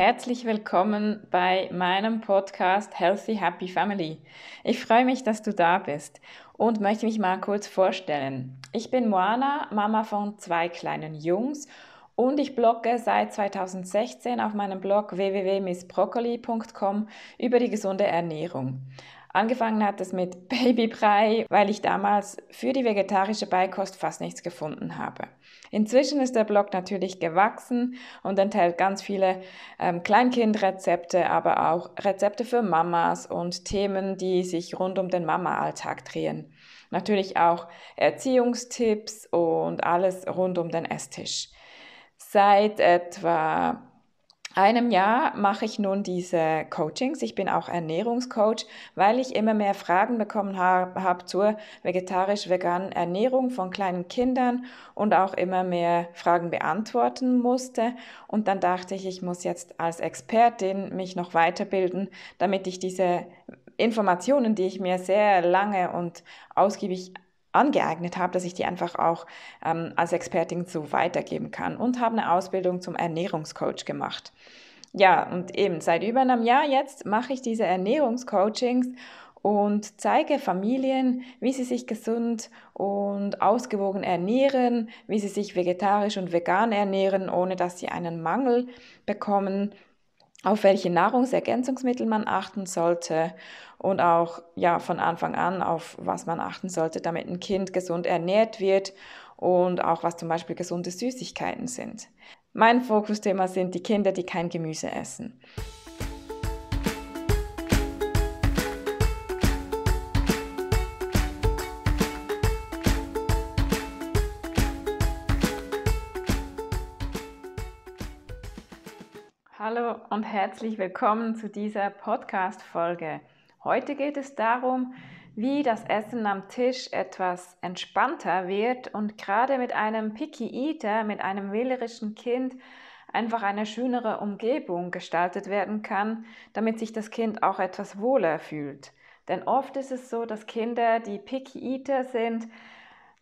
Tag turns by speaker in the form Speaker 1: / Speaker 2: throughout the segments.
Speaker 1: herzlich willkommen bei meinem Podcast Healthy Happy Family. Ich freue mich, dass du da bist und möchte mich mal kurz vorstellen. Ich bin Moana, Mama von zwei kleinen Jungs und ich blogge seit 2016 auf meinem Blog www.missbroccoli.com über die gesunde Ernährung. Angefangen hat es mit Babybrei, weil ich damals für die vegetarische Beikost fast nichts gefunden habe. Inzwischen ist der Blog natürlich gewachsen und enthält ganz viele ähm, Kleinkindrezepte, aber auch Rezepte für Mamas und Themen, die sich rund um den Mama-Alltag drehen. Natürlich auch Erziehungstipps und alles rund um den Esstisch. Seit etwa einem Jahr mache ich nun diese Coachings. Ich bin auch Ernährungscoach, weil ich immer mehr Fragen bekommen habe hab zur vegetarisch-veganen Ernährung von kleinen Kindern und auch immer mehr Fragen beantworten musste. Und dann dachte ich, ich muss jetzt als Expertin mich noch weiterbilden, damit ich diese Informationen, die ich mir sehr lange und ausgiebig angeeignet habe, dass ich die einfach auch ähm, als Expertin so weitergeben kann und habe eine Ausbildung zum Ernährungscoach gemacht. Ja, und eben seit über einem Jahr jetzt mache ich diese Ernährungscoachings und zeige Familien, wie sie sich gesund und ausgewogen ernähren, wie sie sich vegetarisch und vegan ernähren, ohne dass sie einen Mangel bekommen auf welche Nahrungsergänzungsmittel man achten sollte und auch ja von Anfang an auf was man achten sollte, damit ein Kind gesund ernährt wird und auch was zum Beispiel gesunde Süßigkeiten sind. Mein Fokusthema sind die Kinder, die kein Gemüse essen. Hallo und herzlich willkommen zu dieser Podcast-Folge. Heute geht es darum, wie das Essen am Tisch etwas entspannter wird und gerade mit einem Picky Eater, mit einem wählerischen Kind, einfach eine schönere Umgebung gestaltet werden kann, damit sich das Kind auch etwas wohler fühlt. Denn oft ist es so, dass Kinder, die Picky Eater sind,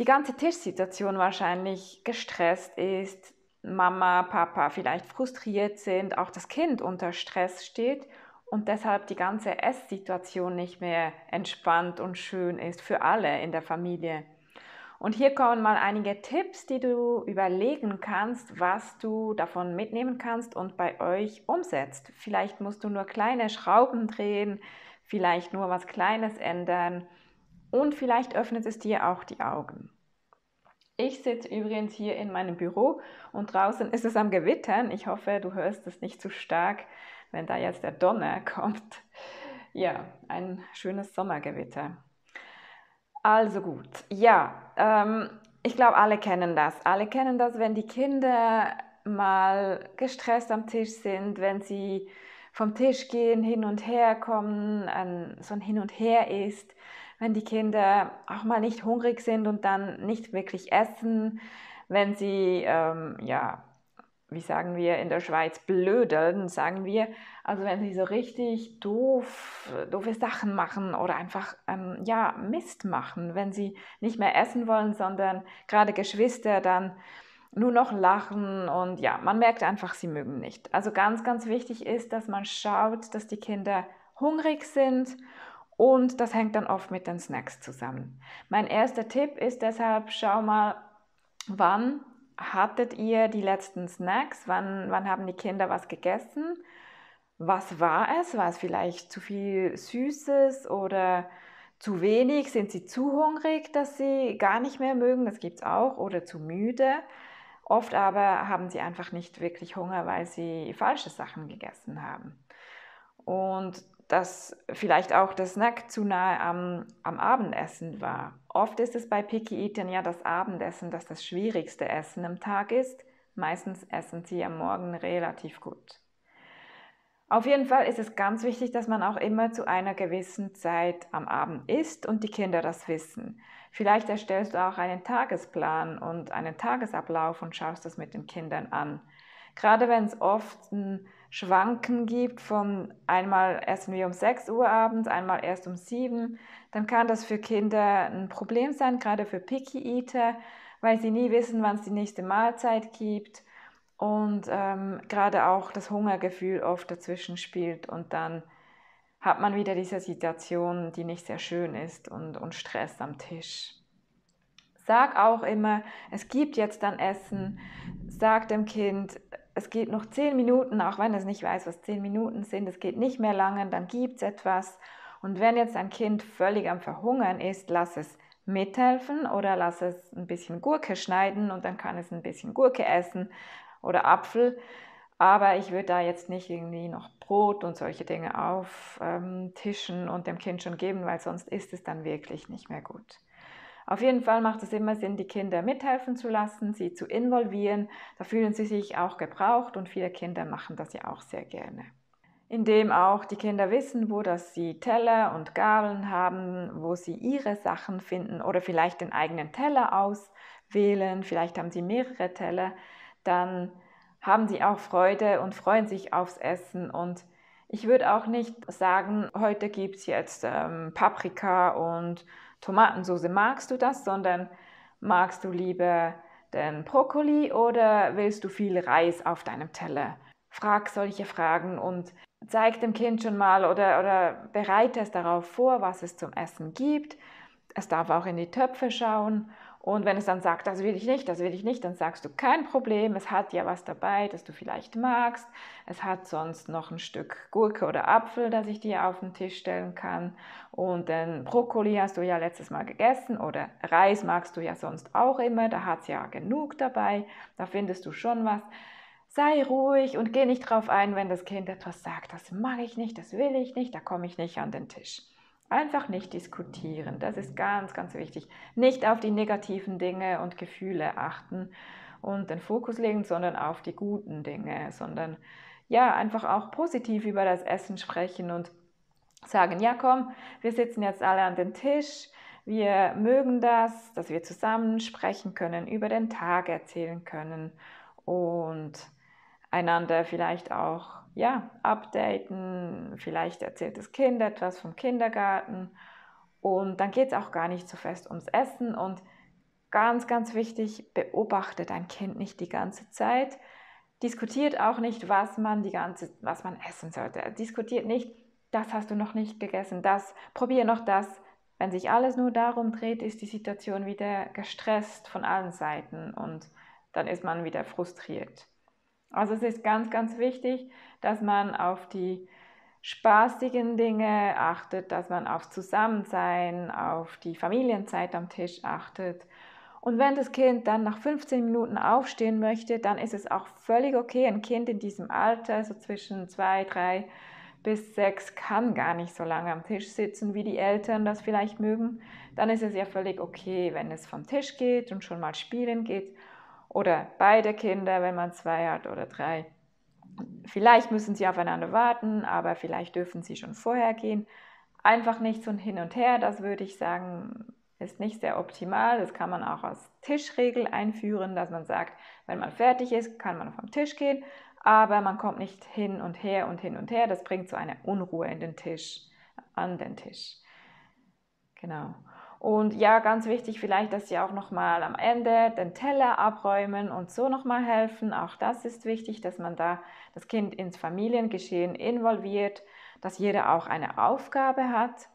Speaker 1: die ganze Tischsituation wahrscheinlich gestresst ist, Mama, Papa vielleicht frustriert sind, auch das Kind unter Stress steht und deshalb die ganze Esssituation nicht mehr entspannt und schön ist für alle in der Familie. Und hier kommen mal einige Tipps, die du überlegen kannst, was du davon mitnehmen kannst und bei euch umsetzt. Vielleicht musst du nur kleine Schrauben drehen, vielleicht nur was Kleines ändern und vielleicht öffnet es dir auch die Augen. Ich sitze übrigens hier in meinem Büro und draußen ist es am Gewittern. Ich hoffe, du hörst es nicht zu stark, wenn da jetzt der Donner kommt. Ja, ein schönes Sommergewitter. Also gut, ja, ähm, ich glaube, alle kennen das. Alle kennen das, wenn die Kinder mal gestresst am Tisch sind, wenn sie vom Tisch gehen, hin und her kommen, ein, so ein Hin und Her ist wenn die Kinder auch mal nicht hungrig sind und dann nicht wirklich essen, wenn sie, ähm, ja, wie sagen wir in der Schweiz, blödeln, sagen wir, also wenn sie so richtig doof, doofe Sachen machen oder einfach, ähm, ja, Mist machen, wenn sie nicht mehr essen wollen, sondern gerade Geschwister dann nur noch lachen und ja, man merkt einfach, sie mögen nicht. Also ganz, ganz wichtig ist, dass man schaut, dass die Kinder hungrig sind und das hängt dann oft mit den Snacks zusammen. Mein erster Tipp ist deshalb, schau mal, wann hattet ihr die letzten Snacks? Wann, wann haben die Kinder was gegessen? Was war es? War es vielleicht zu viel Süßes oder zu wenig? Sind sie zu hungrig, dass sie gar nicht mehr mögen? Das gibt es auch. Oder zu müde. Oft aber haben sie einfach nicht wirklich Hunger, weil sie falsche Sachen gegessen haben. Und dass vielleicht auch der Snack zu nahe am, am Abendessen war. Oft ist es bei Picky Eatern ja das Abendessen, das das schwierigste Essen am Tag ist. Meistens essen sie am Morgen relativ gut. Auf jeden Fall ist es ganz wichtig, dass man auch immer zu einer gewissen Zeit am Abend isst und die Kinder das wissen. Vielleicht erstellst du auch einen Tagesplan und einen Tagesablauf und schaust das mit den Kindern an. Gerade wenn es oft ein Schwanken gibt, von einmal essen wir um 6 Uhr abends, einmal erst um 7, dann kann das für Kinder ein Problem sein, gerade für Picky Eater, weil sie nie wissen, wann es die nächste Mahlzeit gibt und ähm, gerade auch das Hungergefühl oft dazwischen spielt und dann hat man wieder diese Situation, die nicht sehr schön ist und, und Stress am Tisch. Sag auch immer, es gibt jetzt dann Essen. Sag dem Kind, es geht noch zehn Minuten, auch wenn es nicht weiß, was zehn Minuten sind, es geht nicht mehr lange, dann gibt es etwas. Und wenn jetzt ein Kind völlig am Verhungern ist, lass es mithelfen oder lass es ein bisschen Gurke schneiden und dann kann es ein bisschen Gurke essen oder Apfel. Aber ich würde da jetzt nicht irgendwie noch Brot und solche Dinge auftischen ähm, und dem Kind schon geben, weil sonst ist es dann wirklich nicht mehr gut. Auf jeden Fall macht es immer Sinn, die Kinder mithelfen zu lassen, sie zu involvieren. Da fühlen sie sich auch gebraucht und viele Kinder machen das ja auch sehr gerne. Indem auch die Kinder wissen, wo dass sie Teller und Gabeln haben, wo sie ihre Sachen finden oder vielleicht den eigenen Teller auswählen, vielleicht haben sie mehrere Teller, dann haben sie auch Freude und freuen sich aufs Essen und ich würde auch nicht sagen, heute gibt es jetzt ähm, Paprika und Tomatensauce. Magst du das? Sondern magst du lieber den Brokkoli oder willst du viel Reis auf deinem Teller? Frag solche Fragen und zeig dem Kind schon mal oder, oder bereite es darauf vor, was es zum Essen gibt. Es darf auch in die Töpfe schauen und wenn es dann sagt, das will ich nicht, das will ich nicht, dann sagst du kein Problem, es hat ja was dabei, das du vielleicht magst. Es hat sonst noch ein Stück Gurke oder Apfel, das ich dir auf den Tisch stellen kann. Und den Brokkoli hast du ja letztes Mal gegessen oder Reis magst du ja sonst auch immer, da hat es ja genug dabei, da findest du schon was. Sei ruhig und geh nicht drauf ein, wenn das Kind etwas sagt, das mag ich nicht, das will ich nicht, da komme ich nicht an den Tisch. Einfach nicht diskutieren, das ist ganz, ganz wichtig. Nicht auf die negativen Dinge und Gefühle achten und den Fokus legen, sondern auf die guten Dinge, sondern ja, einfach auch positiv über das Essen sprechen und sagen, ja komm, wir sitzen jetzt alle an den Tisch, wir mögen das, dass wir zusammen sprechen können, über den Tag erzählen können und einander vielleicht auch ja, updaten, vielleicht erzählt das Kind etwas vom Kindergarten und dann geht es auch gar nicht so fest ums Essen und ganz, ganz wichtig, beobachte dein Kind nicht die ganze Zeit, diskutiert auch nicht, was man die ganze, was man essen sollte, diskutiert nicht, das hast du noch nicht gegessen, das, probier noch das. Wenn sich alles nur darum dreht, ist die Situation wieder gestresst von allen Seiten und dann ist man wieder frustriert. Also es ist ganz, ganz wichtig, dass man auf die spaßigen Dinge achtet, dass man aufs Zusammensein, auf die Familienzeit am Tisch achtet. Und wenn das Kind dann nach 15 Minuten aufstehen möchte, dann ist es auch völlig okay. Ein Kind in diesem Alter, so zwischen 2, 3 bis 6, kann gar nicht so lange am Tisch sitzen, wie die Eltern das vielleicht mögen. Dann ist es ja völlig okay, wenn es vom Tisch geht und schon mal spielen geht oder beide Kinder, wenn man zwei hat oder drei. Vielleicht müssen sie aufeinander warten, aber vielleicht dürfen sie schon vorher gehen. Einfach nicht so ein Hin und Her, das würde ich sagen, ist nicht sehr optimal. Das kann man auch als Tischregel einführen, dass man sagt, wenn man fertig ist, kann man vom Tisch gehen, aber man kommt nicht hin und her und hin und her. Das bringt so eine Unruhe in den Tisch, an den Tisch. Genau. Und ja, ganz wichtig vielleicht, dass Sie auch nochmal am Ende den Teller abräumen und so nochmal helfen. Auch das ist wichtig, dass man da das Kind ins Familiengeschehen involviert, dass jeder auch eine Aufgabe hat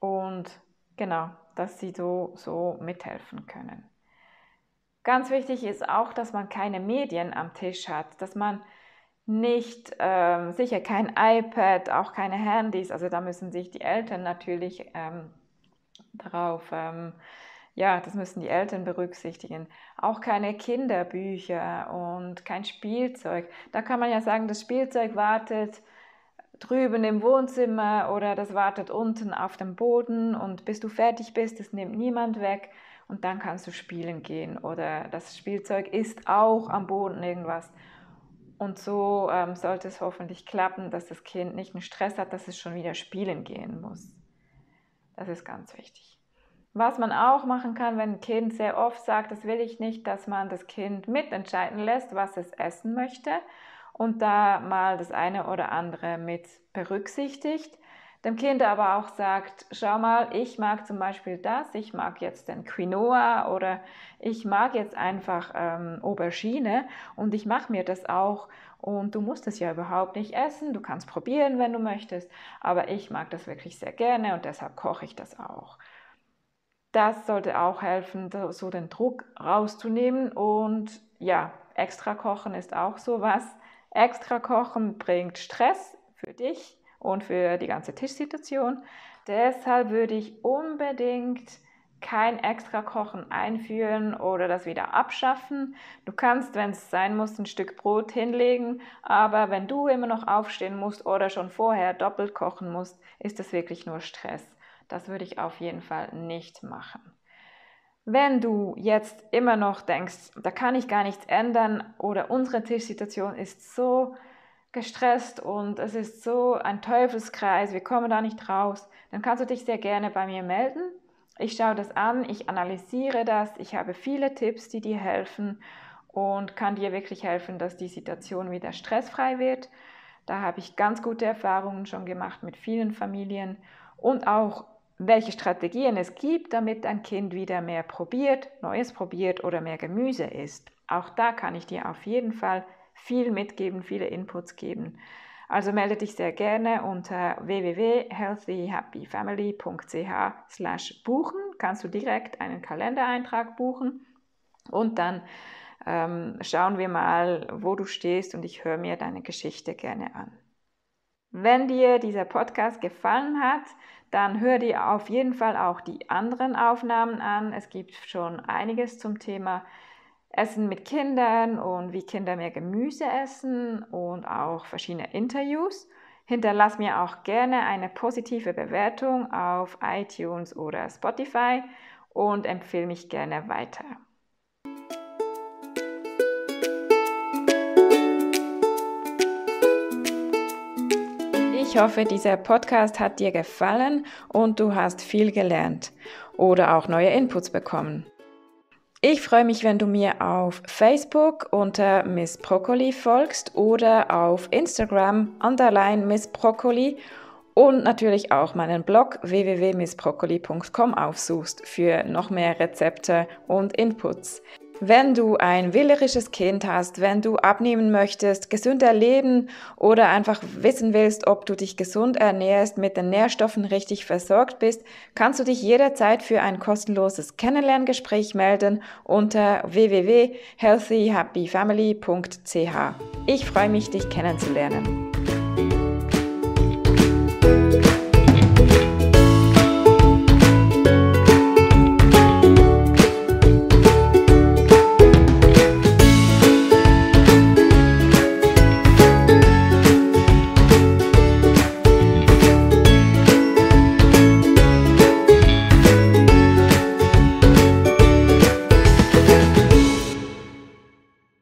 Speaker 1: und genau, dass Sie so, so mithelfen können. Ganz wichtig ist auch, dass man keine Medien am Tisch hat, dass man nicht, ähm, sicher kein iPad, auch keine Handys, also da müssen sich die Eltern natürlich ähm, drauf. Ähm, ja, das müssen die Eltern berücksichtigen. Auch keine Kinderbücher und kein Spielzeug. Da kann man ja sagen, das Spielzeug wartet drüben im Wohnzimmer oder das wartet unten auf dem Boden und bis du fertig bist, das nimmt niemand weg und dann kannst du spielen gehen oder das Spielzeug ist auch am Boden irgendwas. Und so ähm, sollte es hoffentlich klappen, dass das Kind nicht einen Stress hat, dass es schon wieder spielen gehen muss. Das ist ganz wichtig. Was man auch machen kann, wenn ein Kind sehr oft sagt, das will ich nicht, dass man das Kind mitentscheiden lässt, was es essen möchte und da mal das eine oder andere mit berücksichtigt dem Kind aber auch sagt, schau mal, ich mag zum Beispiel das, ich mag jetzt den Quinoa oder ich mag jetzt einfach ähm, Aubergine und ich mache mir das auch und du musst es ja überhaupt nicht essen, du kannst probieren, wenn du möchtest, aber ich mag das wirklich sehr gerne und deshalb koche ich das auch. Das sollte auch helfen, so den Druck rauszunehmen und ja, extra kochen ist auch sowas. Extra kochen bringt Stress für dich und für die ganze Tischsituation. Deshalb würde ich unbedingt kein extra Kochen einführen oder das wieder abschaffen. Du kannst, wenn es sein muss, ein Stück Brot hinlegen, aber wenn du immer noch aufstehen musst oder schon vorher doppelt kochen musst, ist das wirklich nur Stress. Das würde ich auf jeden Fall nicht machen. Wenn du jetzt immer noch denkst, da kann ich gar nichts ändern oder unsere Tischsituation ist so gestresst und es ist so ein Teufelskreis, wir kommen da nicht raus, dann kannst du dich sehr gerne bei mir melden. Ich schaue das an, ich analysiere das, ich habe viele Tipps, die dir helfen und kann dir wirklich helfen, dass die Situation wieder stressfrei wird. Da habe ich ganz gute Erfahrungen schon gemacht mit vielen Familien und auch welche Strategien es gibt, damit dein Kind wieder mehr probiert, Neues probiert oder mehr Gemüse isst. Auch da kann ich dir auf jeden Fall viel mitgeben, viele Inputs geben. Also melde dich sehr gerne unter www.healthyhappyfamily.ch buchen. Kannst du direkt einen Kalendereintrag buchen und dann ähm, schauen wir mal, wo du stehst und ich höre mir deine Geschichte gerne an. Wenn dir dieser Podcast gefallen hat, dann hör dir auf jeden Fall auch die anderen Aufnahmen an. Es gibt schon einiges zum Thema Essen mit Kindern und wie Kinder mehr Gemüse essen und auch verschiedene Interviews. Hinterlass mir auch gerne eine positive Bewertung auf iTunes oder Spotify und empfehle mich gerne weiter. Ich hoffe, dieser Podcast hat dir gefallen und du hast viel gelernt oder auch neue Inputs bekommen. Ich freue mich, wenn du mir auf Facebook unter Miss Broccoli folgst oder auf Instagram underline Miss Broccoli und natürlich auch meinen Blog www.missbroccoli.com aufsuchst für noch mehr Rezepte und Inputs. Wenn du ein wählerisches Kind hast, wenn du abnehmen möchtest, gesünder leben oder einfach wissen willst, ob du dich gesund ernährst, mit den Nährstoffen richtig versorgt bist, kannst du dich jederzeit für ein kostenloses Kennenlerngespräch melden unter www.healthyhappyfamily.ch. Ich freue mich, dich kennenzulernen.